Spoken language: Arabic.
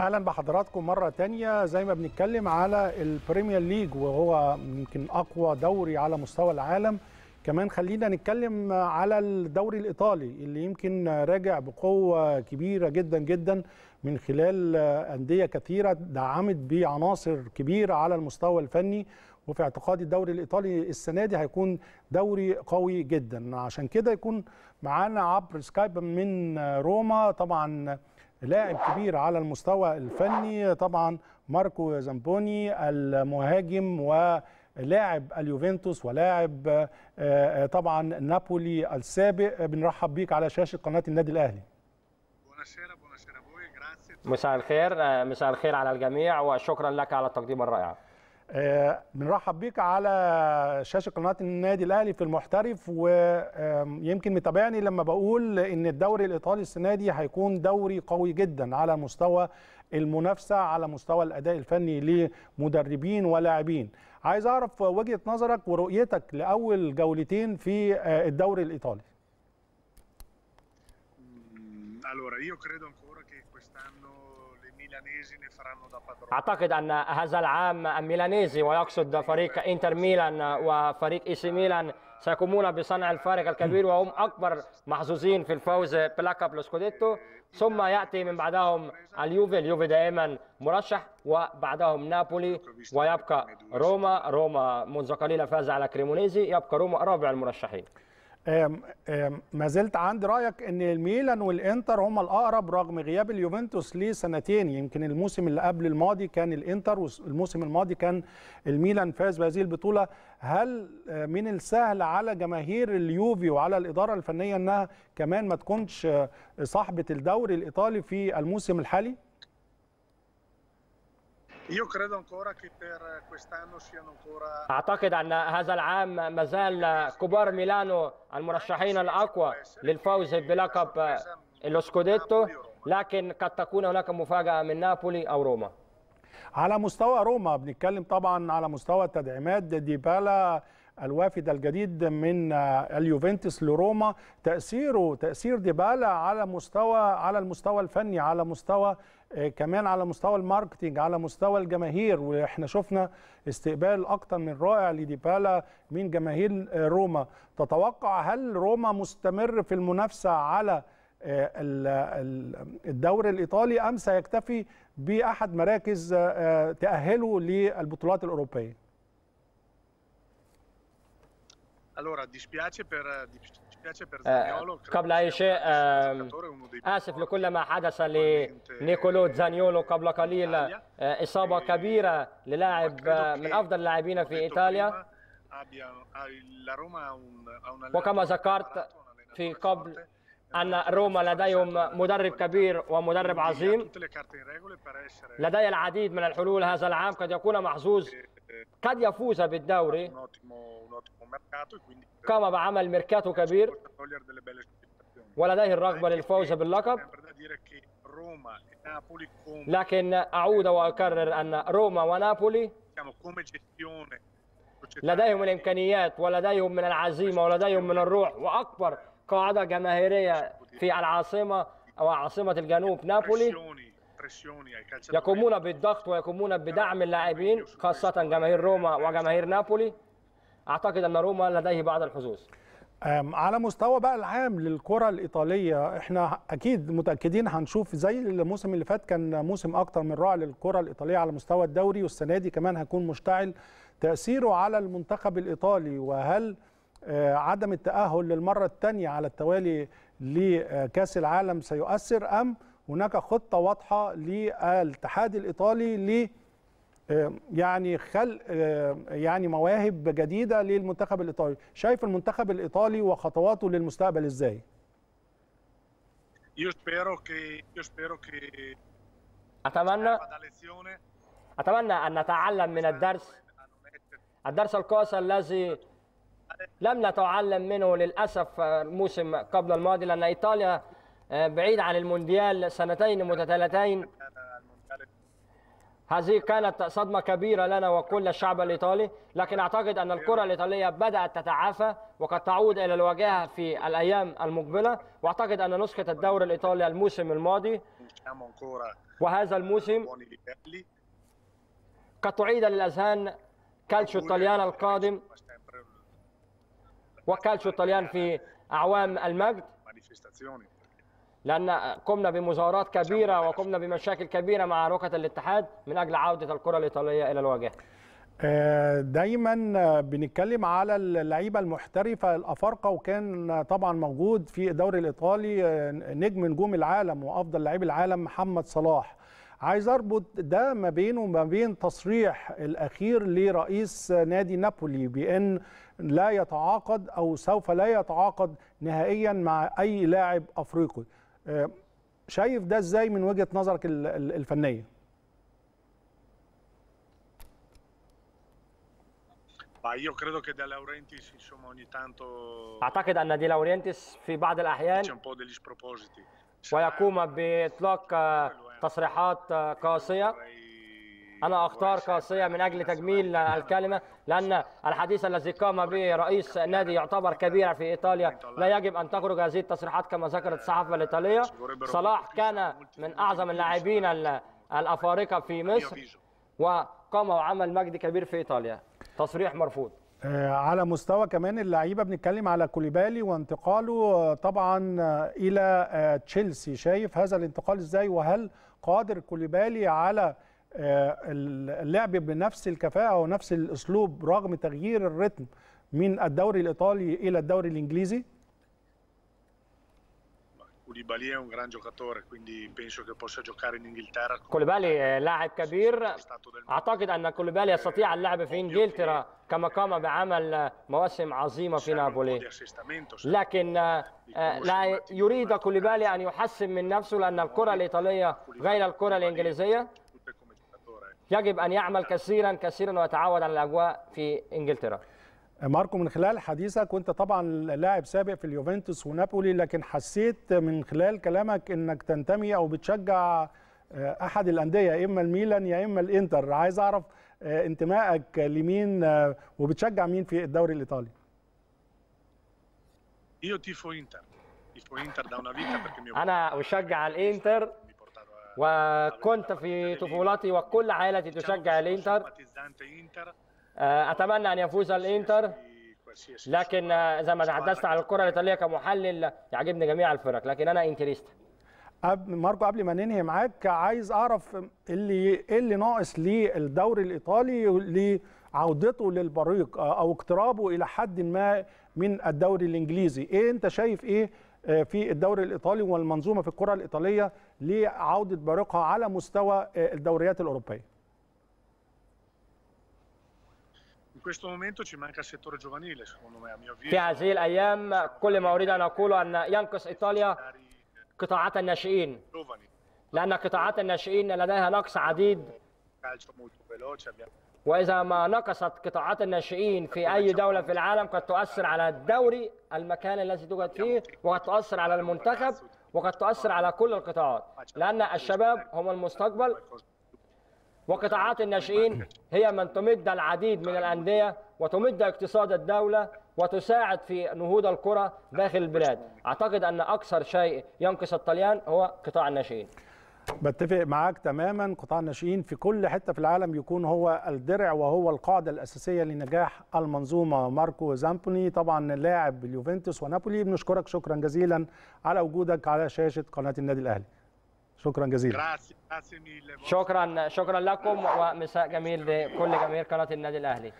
اهلا بحضراتكم مره تانية زي ما بنتكلم على البريمير ليج وهو يمكن اقوى دوري على مستوى العالم كمان خلينا نتكلم على الدوري الايطالي اللي يمكن راجع بقوه كبيره جدا جدا من خلال انديه كثيره دعمت بعناصر كبيره على المستوى الفني وفي اعتقادي الدوري الايطالي السنه دي هيكون دوري قوي جدا عشان كده يكون معانا عبر سكايب من روما طبعا لاعب كبير على المستوى الفني طبعا ماركو زامبوني المهاجم ولاعب اليوفنتوس ولاعب آه، آه، طبعا نابولي السابق بنرحب بيك على شاشه قناه النادي الاهلي مساء الخير آه، مساء الخير على الجميع وشكرا لك على التقديم الرائع آه، بنرحب بيك على شاشه قناه النادي الاهلي في المحترف ويمكن متابعني لما بقول ان الدوري الايطالي السنه دي هيكون دوري قوي جدا على مستوى المنافسه على مستوى الاداء الفني لمدربين ولاعبين عايز اعرف وجهه نظرك ورؤيتك لاول جولتين في آه، الدوري الايطالي Allora io credo ancora che quest'anno أعتقد أن هذا العام الميلانيزي ويقصد فريق إنتر ميلان وفريق إي سي ميلان سيقومون بصنع الفارق الكبير وهم أكبر محظوظين في الفوز بلاكا لوسكوديتو ثم يأتي من بعدهم اليوفي اليوفي دائما مرشح وبعدهم نابولي ويبقى روما روما منذ قليل فاز على كريمونيزي يبقى روما رابع المرشحين ما زلت عند رايك ان الميلان والانتر هما الاقرب رغم غياب اليوفنتوس ليه سنتين يمكن الموسم اللي قبل الماضي كان الانتر والموسم الماضي كان الميلان فاز بهذه البطوله هل من السهل على جماهير اليوفي وعلى الاداره الفنيه انها كمان ما تكونش صاحبه الدوري الايطالي في الموسم الحالي؟ io credo ancora che per eh, quest'anno siano ancora اعتقد ان هذا العام ما زال كبار ميلانو المرشحين الاقوى للفوز بلقب الاسكوديتو لكن قد تكون هناك مفاجاه من نابولي او روما على مستوى روما بنتكلم طبعا على مستوى تدعيمات ديبالا دي الوافد الجديد من آه، اليوفنتوس لروما تأثيره تأثير ديبالا على مستوى على المستوى الفني على مستوى آه، كمان على مستوى الماركتينج على مستوى الجماهير واحنا شفنا استقبال اكتر من رائع لديبالا من جماهير آه، روما تتوقع هل روما مستمر في المنافسه على الدوري الايطالي ام سيكتفي باحد مراكز تاهله للبطولات الاوروبيه allora dispiace per eh, dispiace per eh, Zaniolo قبل اي شيء اسف لكل ما حدث لنيكولو زانيولو قبل قليل اصابه كبيره للاعب من افضل اللاعبين في ايطاليا وكما ذكرت في قبل أن روما لديهم مدرب كبير ومدرب عظيم لدي العديد من الحلول هذا العام قد يكون محظوظ قد يفوز بالدوري قام بعمل ميركاتو كبير ولديه الرغبة للفوز باللقب لكن أعود وأكرر أن روما ونابولي لديهم الإمكانيات ولديهم من العزيمة ولديهم من الروح وأكبر قاعدة جماهيرية في العاصمة او عاصمه الجنوب نابولي يقومون بالضغط ويقومون بدعم اللاعبين خاصة جماهير روما وجماهير نابولي أعتقد أن روما لديه بعض الحظوظ على مستوى بقى العام للكره الايطاليه احنا اكيد متاكدين هنشوف زي الموسم اللي فات كان موسم اكتر من رائع للكره الايطاليه على مستوى الدوري والسنه دي كمان هيكون مشتعل تاثيره على المنتخب الايطالي وهل آه، عدم التاهل للمره الثانيه على التوالي لكاس العالم سيؤثر ام هناك خطه واضحه للاتحاد الايطالي ل آه، يعني خلق آه، يعني مواهب جديده للمنتخب الايطالي شايف المنتخب الايطالي وخطواته للمستقبل ازاي اتمنى اتمنى ان نتعلم من الدرس الدرس القاسي الذي لم نتعلم منه للاسف الموسم قبل الماضي لان ايطاليا آه، بعيد عن المونديال سنتين متتالتين هذه كانت صدمة كبيرة لنا وكل الشعب الإيطالي لكن أعتقد أن الكرة الإيطالية بدأت تتعافى وقد تعود إلى الواجهة في الأيام المقبلة وأعتقد أن نسخة الدوري الإيطالي الموسم الماضي وهذا الموسم قد تعيد للأذهان كالتشو الطليان القادم وكالتشو الطليان في أعوام المجد لأن قمنا بمظاهرات كبيرة وقمنا بمشاكل كبيرة مع ركة الاتحاد من أجل عودة الكرة الإيطالية إلى الواجهة آه، دايما بنتكلم على اللعيبه المحترفه الافارقه وكان طبعا موجود في الدوري الايطالي آه، نجم نجوم العالم وافضل لعيب العالم محمد صلاح عايز اربط ده ما بينه وما بين تصريح الاخير لرئيس نادي نابولي بان لا يتعاقد او سوف لا يتعاقد نهائيا مع اي لاعب افريقي آه، شايف ده ازاي من وجهه نظرك الفنيه أعتقد أن دي لورينتس في بعض الأحيان ويقوم بإطلاق eh. تصريحات آه، قاسية أنا أختار قاسية من أجل تجميل الكلمة لأن الحديث الذي قام به رئيس نادي يعتبر كبير في إيطاليا لا يجب أن تخرج هذه التصريحات كما ذكرت الصحافة الإيطالية صلاح كان من أعظم اللاعبين الأفارقة في مصر وقام وعمل مجد كبير في إيطاليا تصريح مرفوض آه، على مستوى كمان اللعيبه بنتكلم على كوليبالي وانتقاله آه، طبعا آه، الى تشيلسي شايف هذا الانتقال ازاي وهل قادر كوليبالي على آه، اللعب بنفس الكفاءه ونفس الاسلوب رغم تغيير الريتم من الدوري الايطالي الى الدوري الانجليزي كوليبالي لاعب كبير اعتقد ان كوليبالي يستطيع eh, اللعب في انجلترا كما قام بعمل مواسم عظيمه في نابولي لكن آه، لا يريد كوليبالي ان يحسن من نفسه لان الكره الايطاليه غير الكره الانجليزيه يجب أن يعمل كثيرا كثيرا ويتعود على الأجواء في إنجلترا ماركو من خلال حديثك وانت طبعا لاعب سابق في اليوفنتوس ونابولي لكن حسيت من خلال كلامك انك تنتمي او بتشجع آه، احد الانديه يا اما الميلان يا اما الانتر عايز اعرف آه، انتمائك لمين آه، وبتشجع مين في الدوري الايطالي انا اشجع الانتر وكنت في طفولتي وكل عائلتي تشجع الانتر آه، اتمنى ان يفوز الانتر لكن زي آه، ما تحدثت عن الكره الايطاليه كمحلل يعجبني جميع الفرق لكن انا انتريستا ماركو قبل ما ننهي معاك عايز اعرف اللي ايه اللي ناقص للدوري الايطالي لعودته للبريق آه، او اقترابه الى حد ما من الدوري الانجليزي ايه انت شايف ايه آه، في الدوري الايطالي والمنظومه في الكره الايطاليه لعوده بارقها على مستوى آه، الدوريات الاوروبيه في هذه الايام كل ما اريد ان اقوله ان ينقص ايطاليا قطاعات الناشئين لان قطاعات الناشئين لديها نقص عديد وإذا ما نقصت قطاعات الناشئين في أي دولة في العالم قد تؤثر على الدوري المكان الذي توجد فيه وقد تؤثر على المنتخب وقد تؤثر على كل القطاعات لأن الشباب هم المستقبل وقطاعات الناشئين هي من تمد العديد من الأندية وتمد اقتصاد الدولة وتساعد في نهوض الكرة داخل البلاد أعتقد أن أكثر شيء ينقص الطليان هو قطاع الناشئين بتفق معاك تماما قطاع الناشئين في كل حته في العالم يكون هو الدرع وهو القاعده الاساسيه لنجاح المنظومه ماركو زامبوني طبعا لاعب اليوفنتوس ونابولي بنشكرك شكرا جزيلا على وجودك على شاشه قناه النادي الاهلي شكرا جزيلا شكرا شكرا لكم ومساء جميل لكل جماهير قناه النادي الاهلي